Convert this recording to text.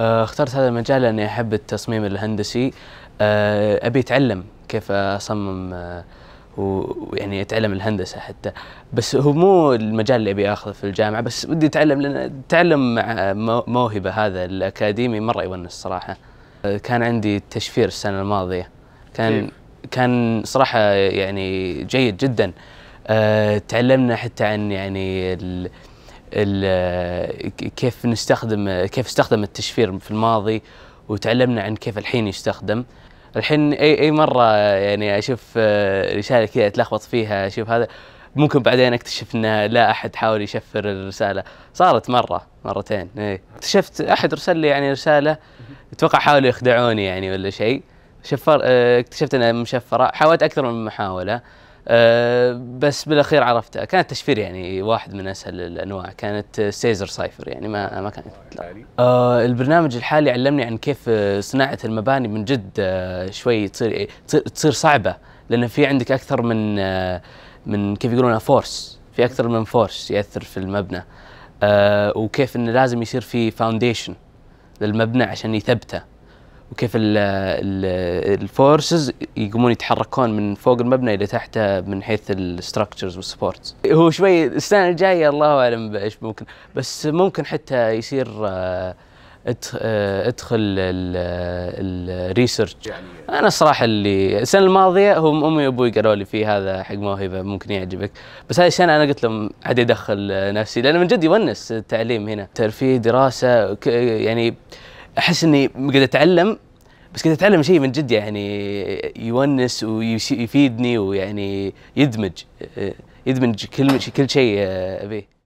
آه، اخترت هذا المجال لاني احب التصميم الهندسي آه، ابي اتعلم كيف اصمم آه، ويعني اتعلم الهندسه حتى بس هو مو المجال اللي ابي اخذه في الجامعه بس ودي اتعلم لان التعلم مع موهبه هذا الاكاديمي مره يونس الصراحه كان عندي تشفير السنه الماضيه كان كان صراحه يعني جيد جدا تعلمنا حتى عن يعني كيف نستخدم كيف استخدم التشفير في الماضي وتعلمنا عن كيف الحين يستخدم الحين اي اي مره يعني اشوف آه، رساله كذا اتلخبط فيها اشوف هذا ممكن بعدين اكتشف ان لا احد حاول يشفر الرساله صارت مره مرتين اي اكتشفت احد ارسل لي يعني رساله اتوقع حاولوا يخدعوني يعني ولا شيء شفر آه، اكتشفت انها مشفره حاولت اكثر من محاوله آه، بس بالاخير عرفتها كانت تشفير يعني واحد من اسهل الانواع كانت سيزر سايفر يعني ما ما كانت آه البرنامج الحالي علمني عن كيف صناعه المباني من جد آه، شوي إيه، تصير تصير صعبه لان في عندك اكثر من آه، من كيف يقولونها فورس في اكثر من فورس ياثر في المبنى آه وكيف انه لازم يصير في فاونديشن للمبنى عشان يثبته وكيف الفورسز يقومون يتحركون من فوق المبنى الى تحته من حيث الستركتشرز والسبورتس هو شوي السنه الجايه الله اعلم ايش ممكن بس ممكن حتى يصير آه، آه، ادخل الريسيرش يعني انا الصراحه اللي السنه الماضيه هم امي وابوي قالوا لي في هذا حق موهبه ممكن يعجبك بس هذه السنه انا قلت لهم عاد ادخل نفسي لان من جد يونس التعليم هنا ترفيه دراسه يعني احس اني قاعد اتعلم بس قاعد اتعلم شيء من جد يعني يونس ويفيدني ويعني يدمج يدمج كل كل شيء آه، ابيه